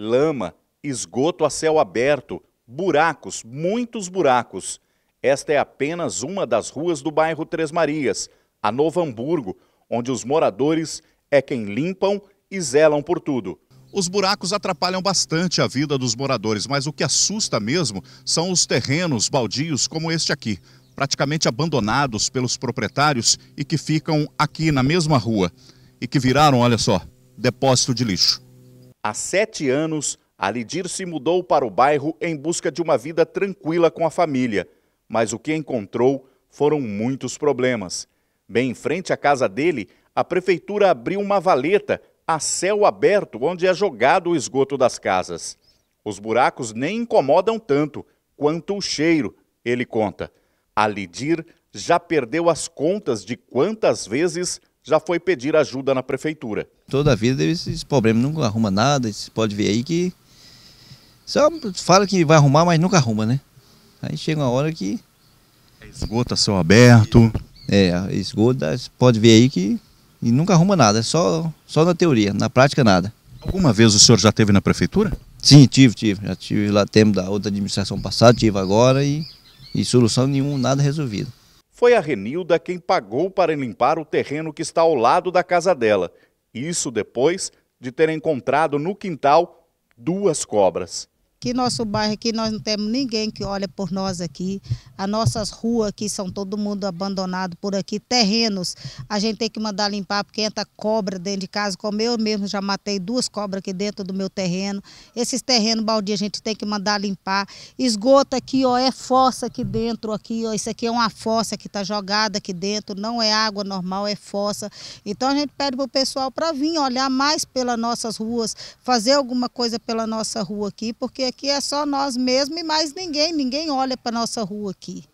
lama, esgoto a céu aberto, buracos, muitos buracos. Esta é apenas uma das ruas do bairro Três Marias, a Novo Hamburgo, onde os moradores é quem limpam e zelam por tudo. Os buracos atrapalham bastante a vida dos moradores, mas o que assusta mesmo são os terrenos baldios como este aqui, praticamente abandonados pelos proprietários e que ficam aqui na mesma rua e que viraram, olha só, depósito de lixo. Há sete anos, Alidir se mudou para o bairro em busca de uma vida tranquila com a família, mas o que encontrou foram muitos problemas. Bem em frente à casa dele, a prefeitura abriu uma valeta a céu aberto onde é jogado o esgoto das casas. Os buracos nem incomodam tanto quanto o cheiro, ele conta. Alidir já perdeu as contas de quantas vezes já foi pedir ajuda na prefeitura. Toda a vida esses problemas, nunca arruma nada, você pode ver aí que só fala que vai arrumar, mas nunca arruma, né? Aí chega uma hora que... Esgoto céu aberto. É, esgoto, pode ver aí que e nunca arruma nada, é só, só na teoria, na prática nada. Alguma vez o senhor já teve na prefeitura? Sim, tive, tive. Já tive lá tempo da outra administração passada, tive agora e, e solução nenhuma, nada resolvido foi a Renilda quem pagou para limpar o terreno que está ao lado da casa dela. Isso depois de ter encontrado no quintal duas cobras que nosso bairro aqui nós não temos ninguém que olha por nós aqui. As nossas ruas aqui são todo mundo abandonado por aqui. Terrenos, a gente tem que mandar limpar porque entra cobra dentro de casa, como eu mesmo já matei duas cobras aqui dentro do meu terreno. Esses terrenos baldios a gente tem que mandar limpar. Esgoto aqui, ó, é fossa aqui dentro, aqui, ó, isso aqui é uma fossa que está jogada aqui dentro, não é água normal, é fossa. Então a gente pede para o pessoal para vir olhar mais pelas nossas ruas, fazer alguma coisa pela nossa rua aqui, porque aqui é só nós mesmos e mais ninguém, ninguém olha para nossa rua aqui.